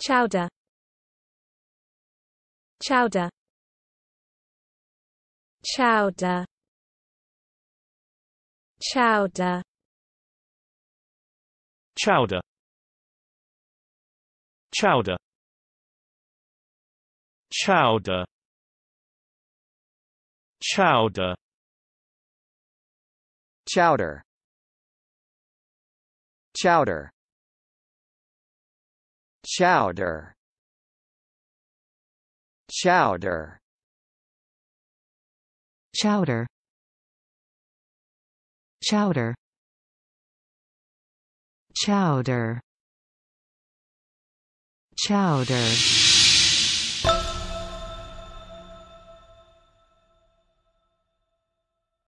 Chowder Chowder Chowder Chowder Chowder Chowder Chowder Chowder Chowder Chowder Chowder Chowder Chowder Chowder Chowder Chowder